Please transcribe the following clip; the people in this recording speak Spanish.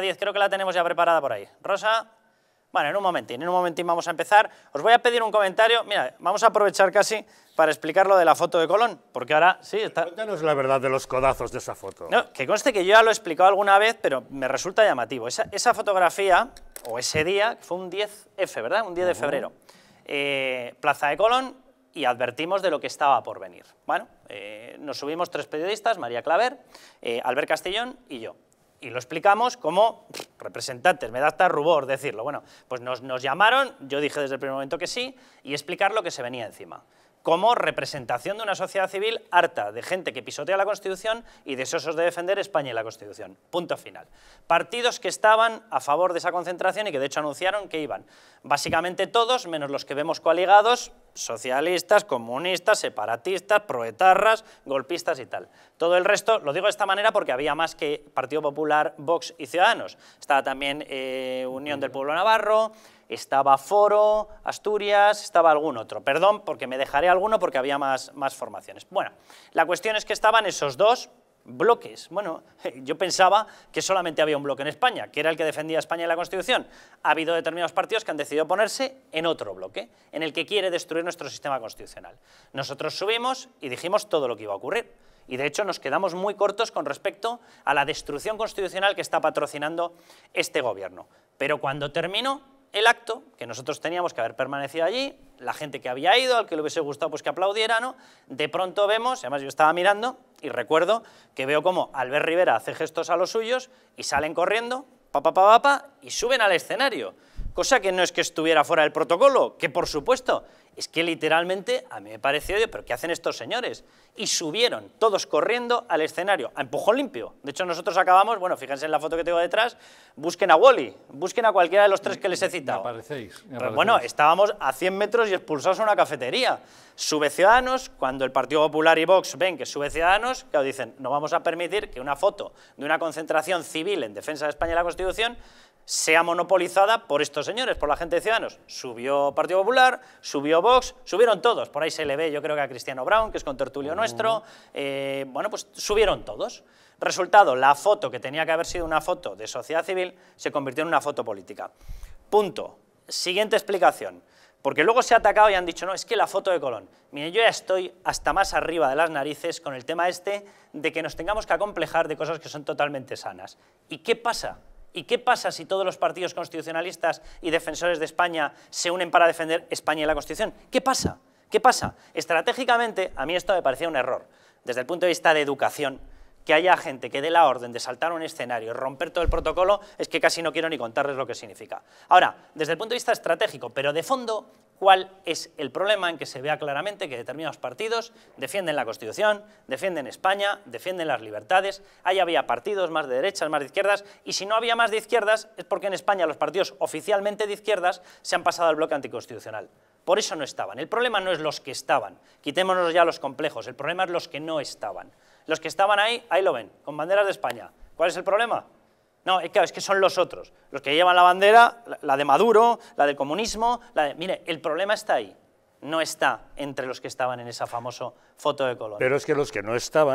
10, creo que la tenemos ya preparada por ahí. Rosa, bueno, en un momentín, en un momentín vamos a empezar. Os voy a pedir un comentario, mira, vamos a aprovechar casi para explicar lo de la foto de Colón, porque ahora sí está... Cuéntanos la verdad de los codazos de esa foto. que conste que yo ya lo he explicado alguna vez, pero me resulta llamativo. Esa, fotografía, o ese día, fue un 10F, ¿verdad? Un 10 de febrero. Eh, Plaza de Colón, y advertimos de lo que estaba por venir. Bueno, eh, nos subimos tres periodistas, María Claver, eh, Albert Castellón y yo y lo explicamos como representantes, me da hasta rubor decirlo. Bueno, pues nos, nos llamaron, yo dije desde el primer momento que sí, y explicar lo que se venía encima como representación de una sociedad civil harta de gente que pisotea la Constitución y deseosos de defender España y la Constitución. Punto final. Partidos que estaban a favor de esa concentración y que de hecho anunciaron que iban. Básicamente todos, menos los que vemos coaligados, socialistas, comunistas, separatistas, proetarras, golpistas y tal. Todo el resto, lo digo de esta manera porque había más que Partido Popular, Vox y Ciudadanos. Estaba también eh, Unión del Pueblo Navarro, estaba Foro, Asturias, estaba algún otro. Perdón, porque me dejaré alguno porque había más, más formaciones. Bueno, la cuestión es que estaban esos dos bloques. Bueno, yo pensaba que solamente había un bloque en España, que era el que defendía España y la Constitución. Ha habido determinados partidos que han decidido ponerse en otro bloque, en el que quiere destruir nuestro sistema constitucional. Nosotros subimos y dijimos todo lo que iba a ocurrir. Y de hecho nos quedamos muy cortos con respecto a la destrucción constitucional que está patrocinando este gobierno. Pero cuando terminó, el acto, que nosotros teníamos que haber permanecido allí, la gente que había ido, al que le hubiese gustado pues que aplaudiera, ¿no? De pronto vemos, además yo estaba mirando y recuerdo que veo como Albert Rivera hace gestos a los suyos y salen corriendo, pa, y suben al escenario. Cosa que no es que estuviera fuera del protocolo, que por supuesto, es que literalmente a mí me pareció, pero ¿qué hacen estos señores? Y subieron todos corriendo al escenario, a empujón limpio. De hecho, nosotros acabamos, bueno, fíjense en la foto que tengo detrás, busquen a Wally, busquen a cualquiera de los tres que les he citado. aparecéis, pues bueno, estábamos a 100 metros y expulsados a una cafetería. Sube Ciudadanos, cuando el Partido Popular y Vox ven que sube Ciudadanos, que dicen, no vamos a permitir que una foto de una concentración civil en defensa de España y la Constitución sea monopolizada por estos señores, por la gente de Ciudadanos. Subió Partido Popular, subió Vox, subieron todos. Por ahí se le ve, yo creo que a Cristiano Brown, que es con Tertulio nuestro. Eh, bueno, pues subieron todos. Resultado, la foto que tenía que haber sido una foto de sociedad civil se convirtió en una foto política. Punto. Siguiente explicación. Porque luego se ha atacado y han dicho, no, es que la foto de Colón. Mire, yo ya estoy hasta más arriba de las narices con el tema este de que nos tengamos que acomplejar de cosas que son totalmente sanas. ¿Y qué pasa? ¿Y qué pasa si todos los partidos constitucionalistas y defensores de España se unen para defender España y la Constitución? ¿Qué pasa? ¿Qué pasa? Estratégicamente, a mí esto me parecía un error. Desde el punto de vista de educación, que haya gente que dé la orden de saltar un escenario, romper todo el protocolo, es que casi no quiero ni contarles lo que significa. Ahora, desde el punto de vista estratégico, pero de fondo, cuál es el problema en que se vea claramente que determinados partidos defienden la Constitución, defienden España, defienden las libertades. Ahí había partidos más de derechas, más de izquierdas, y si no había más de izquierdas es porque en España los partidos oficialmente de izquierdas se han pasado al bloque anticonstitucional. Por eso no estaban. El problema no es los que estaban, quitémonos ya los complejos, el problema es los que no estaban. Los que estaban ahí, ahí lo ven, con banderas de España. ¿Cuál es el problema? No, es que son los otros, los que llevan la bandera, la de Maduro, la del comunismo, la de... Mire, el problema está ahí, no está entre los que estaban en esa famosa foto de color. Pero es que los que no estaban...